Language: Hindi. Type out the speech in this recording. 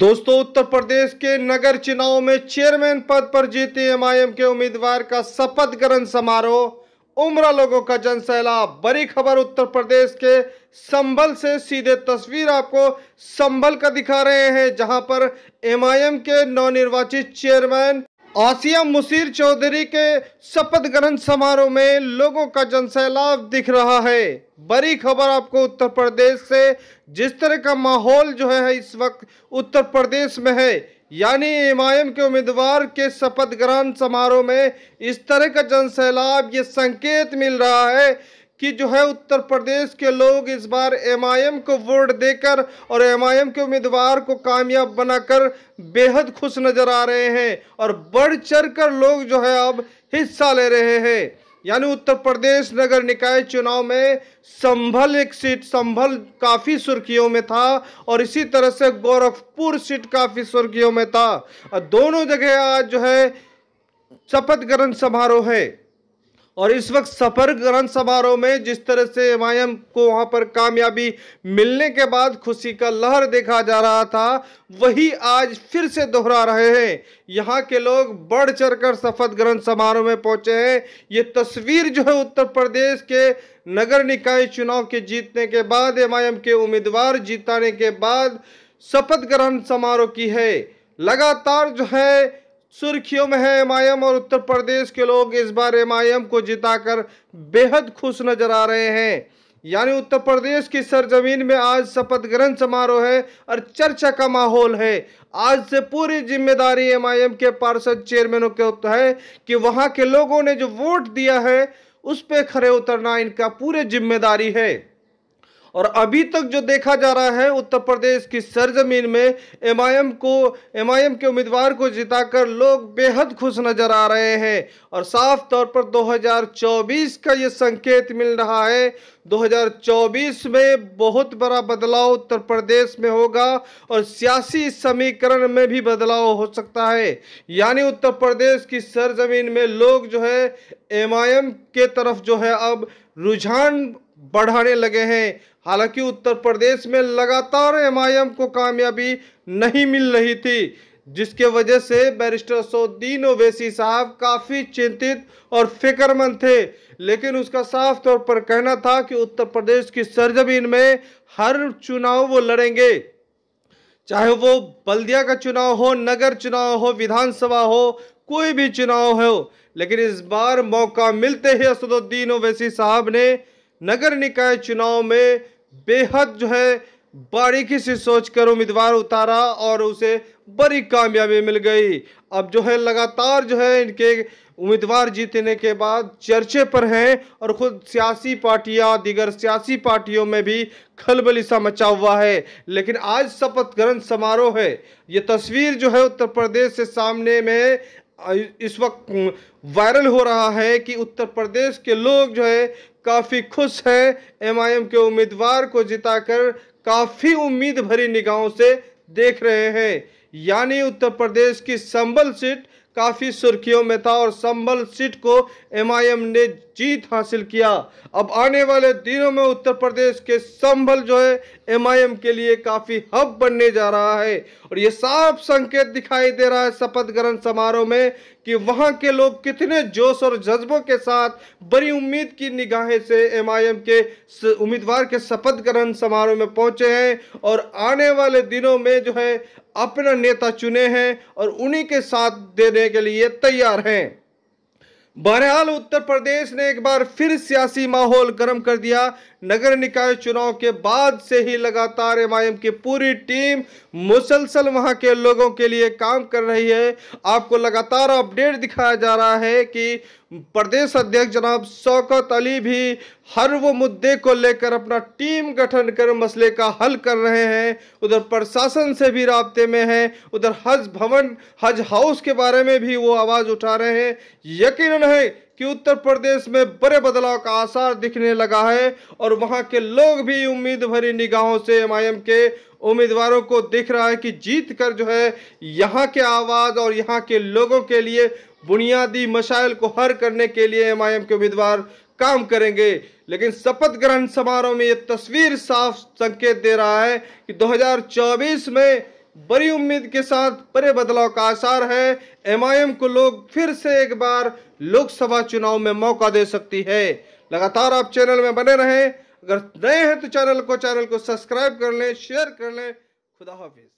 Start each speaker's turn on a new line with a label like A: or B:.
A: दोस्तों उत्तर प्रदेश के नगर चुनाव में चेयरमैन पद पर जीते एमआईएम के उम्मीदवार का शपथ ग्रहण समारोह उम्र लोगों का जन सैलाब बड़ी खबर उत्तर प्रदेश के संभल से सीधे तस्वीर आपको संभल का दिखा रहे हैं जहां पर एमआईएम के नवनिर्वाचित चेयरमैन आसिया मुशीर चौधरी के शपथ ग्रहण समारोह में लोगों का जनसैलाब दिख रहा है बड़ी खबर आपको उत्तर प्रदेश से जिस तरह का माहौल जो है इस वक्त उत्तर प्रदेश में है यानी एमआईएम के उम्मीदवार के शपथ ग्रहण समारोह में इस तरह का जनसैलाब ये संकेत मिल रहा है कि जो है उत्तर प्रदेश के लोग इस बार एमआईएम को वोट देकर और एमआईएम के उम्मीदवार को कामयाब बनाकर बेहद खुश नज़र आ रहे हैं और बढ़ चढ़ कर लोग जो है अब हिस्सा ले रहे हैं यानी उत्तर प्रदेश नगर निकाय चुनाव में संभल एक सीट संभल काफ़ी सुर्खियों में था और इसी तरह से गोरखपुर सीट काफ़ी सुर्खियों में था और दोनों जगह आज जो है शपथ ग्रहण समारोह है और इस वक्त सफर ग्रहण समारोह में जिस तरह से एम को वहां पर कामयाबी मिलने के बाद खुशी का लहर देखा जा रहा था वही आज फिर से दोहरा रहे हैं यहाँ के लोग बढ़ चढ़कर शपथ ग्रहण समारोह में पहुंचे हैं ये तस्वीर जो है उत्तर प्रदेश के नगर निकाय चुनाव के जीतने के बाद एम के उम्मीदवार जिताने के बाद शपथ ग्रहण समारोह की है लगातार जो है सुर्खियों में है एमआईएम और उत्तर प्रदेश के लोग इस बार एमआईएम को जिताकर बेहद खुश नजर आ रहे हैं यानी उत्तर प्रदेश की सरजमीन में आज शपथ ग्रहण समारोह है और चर्चा का माहौल है आज से पूरी जिम्मेदारी एमआईएम के पार्षद चेयरमैनों के है कि वहां के लोगों ने जो वोट दिया है उस पर खड़े उतरना इनका पूरी जिम्मेदारी है और अभी तक जो देखा जा रहा है उत्तर प्रदेश की सरजमीन में एमआईएम को एमआईएम के उम्मीदवार को जिताकर लोग बेहद खुश नजर आ रहे हैं और साफ तौर पर 2024 का ये संकेत मिल रहा है 2024 में बहुत बड़ा बदलाव उत्तर प्रदेश में होगा और सियासी समीकरण में भी बदलाव हो सकता है यानी उत्तर प्रदेश की सरजमीन में लोग जो है एम के तरफ जो है अब रुझान बढ़ाने लगे हैं हालांकि उत्तर प्रदेश में लगातार एमआईएम को कामयाबी नहीं मिल रही थी जिसके वजह से बैरिस्टर सौद्दीन ओवैसी साहब काफ़ी चिंतित और फिक्रमंद थे लेकिन उसका साफ तौर पर कहना था कि उत्तर प्रदेश की सरजमीन में हर चुनाव वो लड़ेंगे चाहे वो बल्दिया का चुनाव हो नगर चुनाव हो विधानसभा हो कोई भी चुनाव हो लेकिन इस बार मौका मिलते ही असदुद्दीन ओवैसी साहब ने नगर निकाय चुनाव में बेहद जो है बारीकी से सोचकर उम्मीदवार उतारा और उसे बड़ी कामयाबी मिल गई अब जो है लगातार जो है इनके उम्मीदवार जीतने के बाद चर्चे पर हैं और खुद सियासी पार्टियां दीगर सियासी पार्टियों में भी खलबली सा मचा हुआ है लेकिन आज शपथ ग्रहण समारोह है ये तस्वीर जो है उत्तर प्रदेश से सामने में इस वक्त वायरल हो रहा है कि उत्तर प्रदेश के लोग जो है काफ़ी खुश हैं एमआईएम के उम्मीदवार को जिताकर काफ़ी उम्मीद भरी निगाहों से देख रहे हैं यानी उत्तर प्रदेश की संबल सीट काफ़ी सुर्खियों में था और संबल सीट को एमआईएम ने जीत हासिल किया अब आने वाले दिनों में उत्तर प्रदेश के संभल जो है एमआईएम के लिए काफ़ी हब बनने जा रहा है और ये साफ संकेत दिखाई दे रहा है शपथ ग्रहण समारोह में कि वहाँ के लोग कितने जोश और जज्बों के साथ बड़ी उम्मीद की निगाहें से एमआईएम के उम्मीदवार के शपथ ग्रहण समारोह में पहुंचे हैं और आने वाले दिनों में जो है अपना नेता चुने हैं और उन्हीं के साथ देने के लिए तैयार हैं बहरहाल उत्तर प्रदेश ने एक बार फिर सियासी माहौल गर्म कर दिया नगर निकाय चुनाव के बाद से ही लगातार एमआईएम की पूरी टीम मुसलसल वहां के लोगों के लिए काम कर रही है आपको लगातार अपडेट दिखाया जा रहा है कि प्रदेश अध्यक्ष जनाब शौकत अली भी हर वो मुद्दे को लेकर अपना टीम गठन कर मसले का हल कर रहे हैं उधर प्रशासन से भी रबते में हैं उधर हज भवन हज हाउस के बारे में भी वो आवाज़ उठा रहे हैं यकीन है कि उत्तर प्रदेश में बड़े बदलाव का आसार दिखने लगा है और वहां के लोग भी उम्मीद भरी निगाहों से एमआईएम के उम्मीदवारों को दिख रहा है कि जीत कर जो है यहां के आवाज़ और यहां के लोगों के लिए बुनियादी मसाइल को हर करने के लिए एमआईएम के उम्मीदवार काम करेंगे लेकिन शपथ ग्रहण समारोह में ये तस्वीर साफ संकेत दे रहा है कि दो में बड़ी उम्मीद के साथ बड़े बदलाव का आसार है एमआईएम को लोग फिर से एक बार लोकसभा चुनाव में मौका दे सकती है लगातार आप चैनल में बने रहें अगर नए हैं तो चैनल को चैनल को सब्सक्राइब कर लें शेयर कर लें खुदा हाफिज़